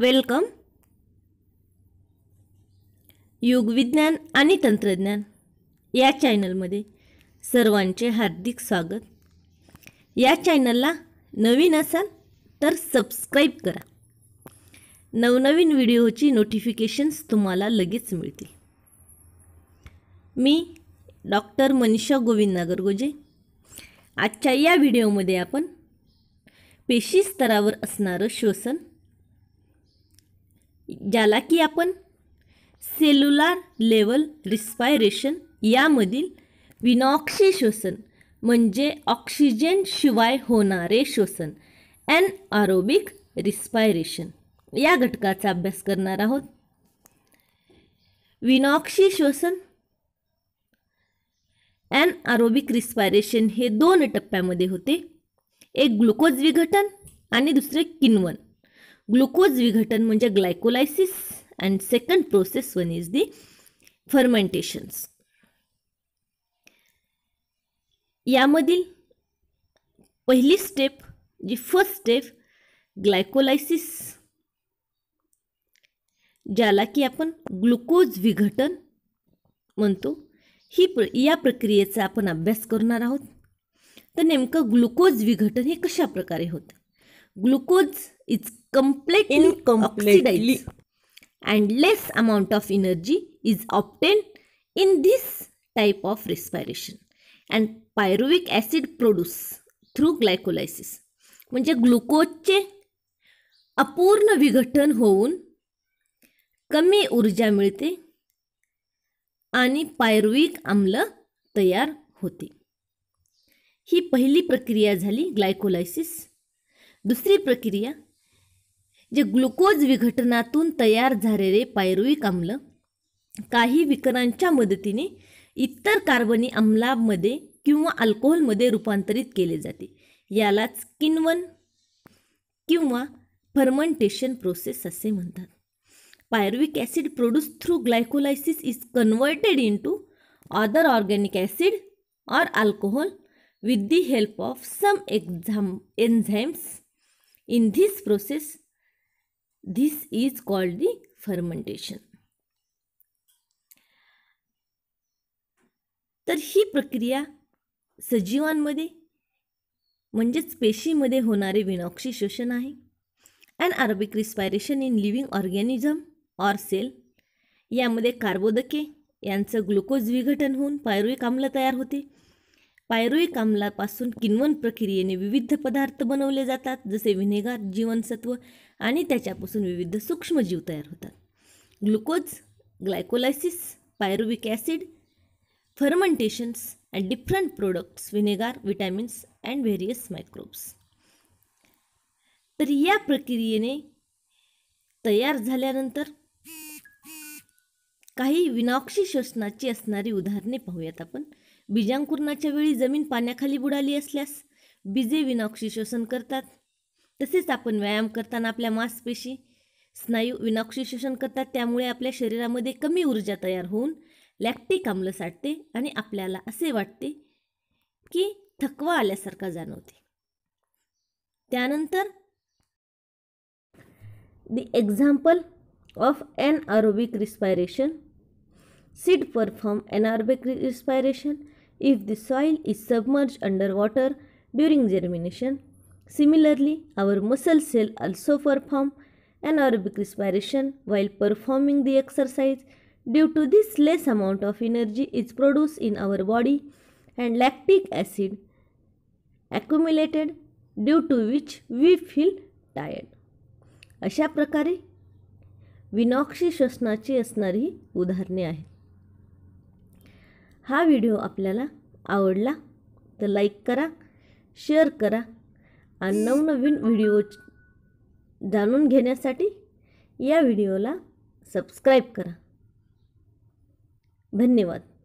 Welcome युगविज्ञान आणि तंत्रज्ञान या चॅनलमध्ये सर्वांचे हार्दिक स्वागत या चॅनलला नवीन असाल तर सबस्क्राईब करा नवनवीन व्हिडिओची नोटिफिकेशन्स तुम्हाला लगेच मिळतील मी डॉक्टर मनीषा गोविंद नागरगोजे आजच्या या व्हिडिओमध्ये आपण पेशी स्तरावर असणारं श्वसन ज्याला की आपण सेल्युलार लेवल रिस्पायरेशन यामधील विनॉक्सी श्वसन म्हणजे ऑक्सिजन शिवाय होणारे श्वसन एन आरोबिक रिस्पायरेशन या घटकाचा अभ्यास करणार आहोत विनॉक्सी श्वसन एन आरोबिक रिस्पायरेशन हे दोन टप्प्यामध्ये होते एक ग्लुकोज विघटन आणि दुसरे किनवन ग्लुकोज विघटन म्हणजे glycolysis and second process one is the fermentations यामधील पहिली स्टेप जी फर्स्ट स्टेप ग्लायकोलायसिस ज्याला की आपण ग्लुकोज विघटन म्हणतो ही प्र या प्रक्रियेचा आपण अभ्यास करणार आहोत तर नेमकं ग्लुकोज विघटन हे कशा प्रकारे होतं glucose is complete incompletely and less amount of energy is obtained in this type of respiration and pyruvic acid produce through glycolysis म्हणजे ग्लुकोजचे अपूर्ण विघटन होऊन कमी ऊर्जा मिळते आणि पायरोविक आम्ल तयार होते ही पहिली प्रक्रिया झाली ग्लायकोलायसिस दुसरी प्रक्रिया जे ग्लुकोज विघटनातून तयार झालेले पायरुविक आम्ल काही विकरांच्या मदतीने इतर कार्बनी आम्लामध्ये किंवा अल्कोहोलमध्ये रूपांतरित केले जाते यालाच किनवन किंवा फर्मंटेशन प्रोसेस असे म्हणतात pyruvic acid produce through glycolysis is converted into other organic acid or alcohol with the help of some exam enzymes in this process, this is called the fermentation. तर ही प्रक्रिया सजीवांमध्ये म्हणजेच पेशीमध्ये होणारे विनॉक्सी शोषण आहे and aerobic respiration in living organism or cell यामध्ये कार्बोदके यांचं ग्लुकोज विघटन होऊन पायरुविक आम्ल तयार होते पायरोईक आम्लापासून किण्वन प्रक्रियेने विविध पदार्थ बनवले जातात जसे व्हिनेगार जीवनसत्व आणि त्याच्यापासून विविध सूक्ष्मजीव तयार होतात glucose glycolysis pyruvic acid fermentations and different products vinegar vitamins and various microbes तर या प्रक्रियेने तयार झाल्यानंतर काही विनाक्षी शोषणाची असणारी उदाहरणे पाहूयात आपण बीजांकुरणाच्या वेळी जमीन पाण्याखाली बुडाली असल्यास बीजे विनाक्षी शोषण करतात तसेच आपण व्यायाम करताना आपल्या मांसपेशी स्नायू विनाक्षी शोषण करतात त्यामुळे आपल्या शरीरामध्ये कमी ऊर्जा तयार होऊन लॅक्टिक आम्ल साठते आणि आपल्याला असे वाटते की थकवा आल्यासारखा जाणवते त्यानंतर the example of anaerobic respiration seed perform anaerobic respiration if the soil is submerged under water during germination. Similarly, our muscle cell also perform anaerobic respiration while performing the exercise. Due to this, less amount of energy is produced in our body and lactic acid accumulated due to which we feel tired. अशा प्रकारे विनॉक्षी श्वसनाची असणारी उदाहरणे आहेत हा video आपल्याला आवडला तर like करा शेअर करा आणि नवनवीन व्हिडिओ जाणून घेण्यासाठी या व्हिडिओला सबस्क्राईब करा धन्यवाद